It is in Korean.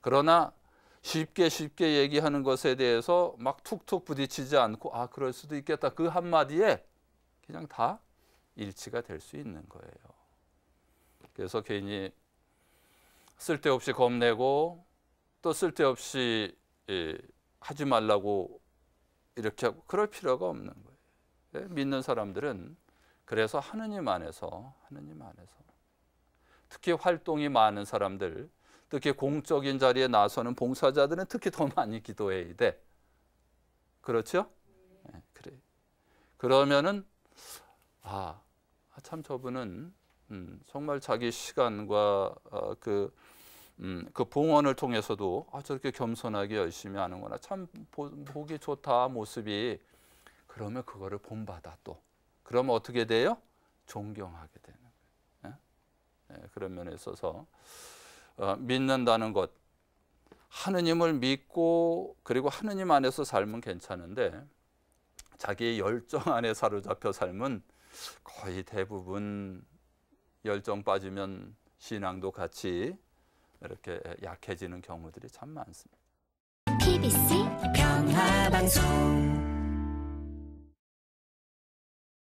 그러나 쉽게 쉽게 얘기하는 것에 대해서 막 툭툭 부딪히지 않고 아 그럴 수도 있겠다 그 한마디에 그냥 다 일치가 될 수 있는 거예요. 그래서 괜히 쓸데없이 겁내고 또 쓸데없이 예, 하지 말라고 이렇게 하고 그럴 필요가 없는 거예요. 예? 믿는 사람들은 그래서 하느님 안에서 하느님 안에서 특히 활동이 많은 사람들 특히 공적인 자리에 나서는 봉사자들은 특히 더 많이 기도해야 돼. 그렇죠? 네, 그래. 그러면은 아 참 저분은 음, 정말 자기 시간과 어, 그, 음, 그 봉헌을 통해서도 아, 저렇게 겸손하게 열심히 하는구나. 참 보, 보기 좋다, 모습이. 그러면 그거를 본받아 또. 그러면 어떻게 돼요? 존경하게 되는 거예요. 예? 예, 그런 면에 있어서 어, 믿는다는 것, 하느님을 믿고 그리고 하느님 안에서 삶은 괜찮은데 자기의 열정 안에 사로잡혀 삶은 거의 대부분 열정 빠지면 신앙도 같이 이렇게 약해지는 경우들이 참 많습니다.